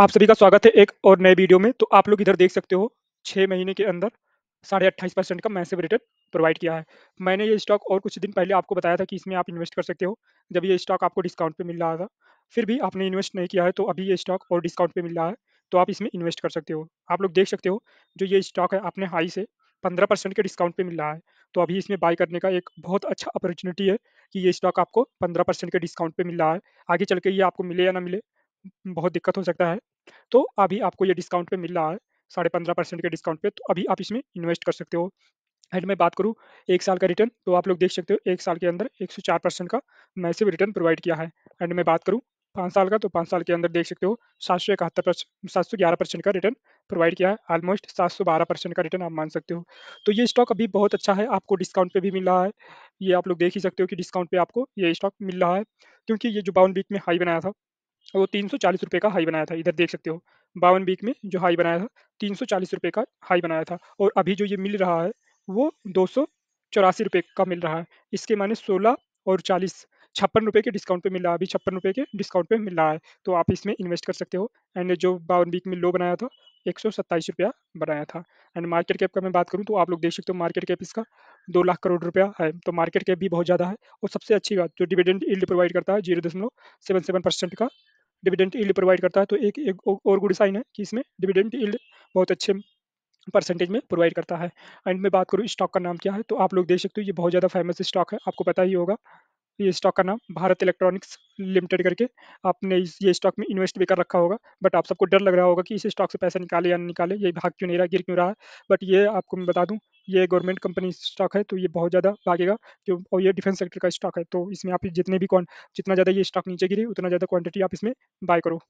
आप सभी का स्वागत है एक और नए वीडियो में तो आप लोग इधर देख सकते हो छः महीने के अंदर साढ़े अट्ठाईस परसेंट का मैसेव रिटर्न प्रोवाइड किया है मैंने ये स्टॉक और कुछ दिन पहले आपको बताया था कि इसमें आप इन्वेस्ट कर सकते हो जब ये स्टॉक आपको डिस्काउंट पे मिल रहा था फिर भी आपने इन्वेस्ट नहीं किया है तो अभी ये स्टॉक और डिस्काउंट पर मिल रहा है तो आप इसमें इन्वेस्ट कर सकते हो आप लोग देख सकते हो जो ये स्टॉक है आपने हाई से पंद्रह परसेंट के डिस्काउंट पर मिल रहा है तो अभी इसमें बाय करने का एक बहुत अच्छा अपॉर्चुनिटी है कि ये स्टॉक आपको पंद्रह परसेंट के डिस्काउंट पे मिल रहा है आगे चल के ये आपको मिले या ना मिले बहुत दिक्कत हो सकता है तो अभी आपको ये डिस्काउंट पे मिल रहा है साढ़े पंद्रह परसेंट के डिस्काउंट पे तो अभी आप इसमें इन्वेस्ट कर सकते हो एंड मैं बात करूँ एक साल का रिटर्न तो आप लोग देख सकते हो एक साल के अंदर एक सौ चार परसेंट का मैसिव रिटर्न प्रोवाइड किया है एंड मैं बात करूँ पाँच साल का तो पाँच साल के अंदर देख सकते हो सात सौ इकहत्तर परसेंट सात सौ ग्यारह परसेंट का रिटर्न प्रोवाइड किया है ऑलमोस्ट सात सौ बारह परसेंट का रिटर्न आप मान सकते हो तो ये स्टॉक अभी बहुत अच्छा है आपको डिस्काउंट पे भी मिल रहा है ये आप लोग देख ही सकते हो कि डिस्काउंट पे आपको ये स्टॉक मिल रहा है क्योंकि ये जो बावन वीक में हाई बनाया था वो तीन सौ चालीस रुपये का हाई बनाया था इधर देख सकते हो बावन वीक में जो हाई बनाया था तीन सौ चालीस रुपये का हाई बनाया था और अभी जो ये मिल रहा है वो दो सौ चौरासी रुपये का मिल रहा है इसके माने सोलह और चालीस छप्पन रुपये के डिस्काउंट पे मिल रहा है अभी छप्पन रुपये के डिस्काउंट पे मिल रहा है तो आप इसमें इन्वेस्ट कर सकते हो एंड जो बावन वीक में लो बनाया था एक सौ सत्ताईस रुपया बनाया था एंड मार्केट कैप का मैं बात करूँ तो आप लोग देख सकते हो मार्केट कैप इसका दो लाख करोड़ रुपया है तो मार्केट कैप भी बहुत ज़्यादा है और सबसे अच्छी बात जो डिविडेंड इल्ड प्रोवाइड करता है जीरो दशमलव सेवन सेवन परसेंट का डिविडेंट ईल्ड प्रोवाइड करता है तो एक, एक और गुड साइन है कि इसमें डिविडेंट ईल्ड बहुत अच्छे परसेंटेज में प्रोवाइड करता है एंड मैं बात करूँ स्टॉक का नाम क्या है तो आप लोग देख सकते हो ये बहुत ज़्यादा फेमस स्टॉक है आपको पता ही होगा ये स्टॉक का नाम भारत इलेक्ट्रॉनिक्स लिमिटेड करके आपने इस ये स्टॉक में इन्वेस्ट भी कर रखा होगा बट आप सबको डर लग रहा होगा कि इस स्टॉक से पैसा निकाले या निकाले ये भाग क्यों नहीं रहा गिर क्यों रहा है बट ये आपको मैं बता दूं ये गवर्नमेंट कंपनी स्टॉक है तो ये बहुत ज़्यादा भागेगा जो और ये डिफेंस सेक्टर का स्टॉक है तो इसमें आप जितने भी कौन जितना ज़्यादा ये स्टॉक नीचे गिरे उतना ज़्यादा क्वांटिटी आप इसमें बाय करो